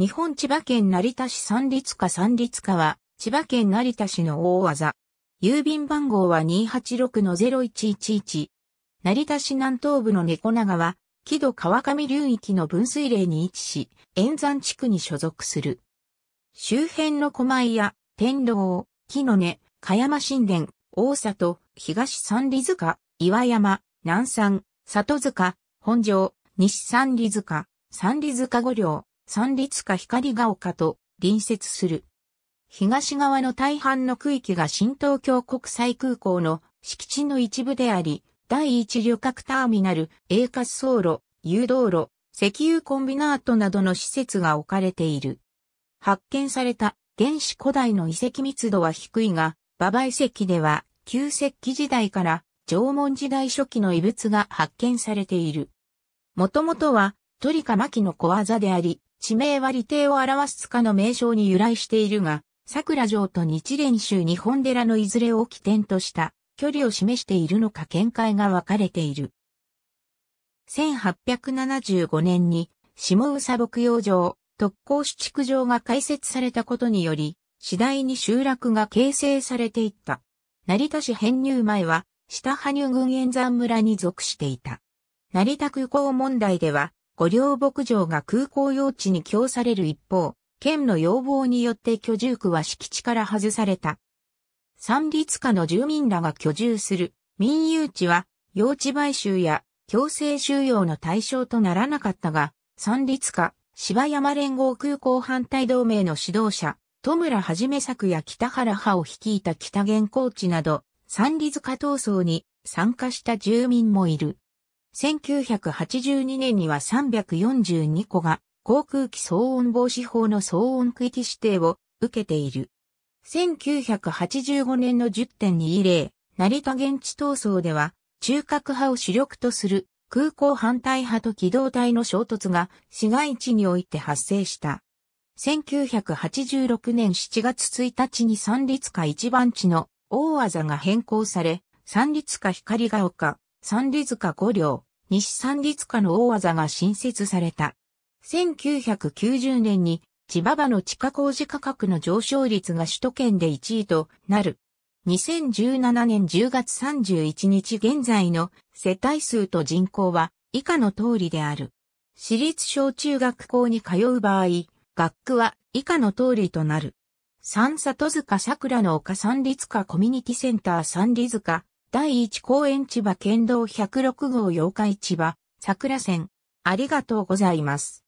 日本千葉県成田市三立家三立家は、千葉県成田市の大技。郵便番号は286-0111。成田市南東部の猫長は、木戸川上流域の分水嶺に位置し、沿山地区に所属する。周辺の狛江や、天童、木の根、香山神殿、大里、東三里塚、岩山、南山、里塚、本城、西三里塚、三里塚五両、三立か光が丘と隣接する。東側の大半の区域が新東京国際空港の敷地の一部であり、第一旅客ターミナル、栄滑走路、誘導路、石油コンビナートなどの施設が置かれている。発見された原始古代の遺跡密度は低いが、馬場遺跡では旧石器時代から縄文時代初期の遺物が発見されている。もともとはトリカの小技であり、地名は理帝を表す塚の名称に由来しているが、桜城と日蓮宗日本寺のいずれを起点とした距離を示しているのか見解が分かれている。1875年に下宇佐牧羊城、特攻市築城が開設されたことにより、次第に集落が形成されていった。成田市編入前は、下羽生郡円山村に属していた。成田空港問題では、御料牧場が空港用地に供される一方、県の要望によって居住区は敷地から外された。三立下の住民らが居住する民有地は、用地買収や強制収容の対象とならなかったが、三立下、芝山連合空港反対同盟の指導者、戸村はじめ作や北原派を率いた北原高地など、三立下闘争に参加した住民もいる。1982年には342個が航空機騒音防止法の騒音区域指定を受けている。1985年の10.20成田現地闘争では中核派を主力とする空港反対派と機動隊の衝突が市街地において発生した。1986年7月1日に三立か一番地の大技が変更され、三立か光が丘、三里塚五両、西三里塚の大技が新設された。1990年に千葉場の地下工事価格の上昇率が首都圏で1位となる。2017年10月31日現在の世帯数と人口は以下の通りである。私立小中学校に通う場合、学区は以下の通りとなる。三里塚桜の丘三里塚コミュニティセンター三里塚第1公園千葉県道106号八日市場、桜線。ありがとうございます。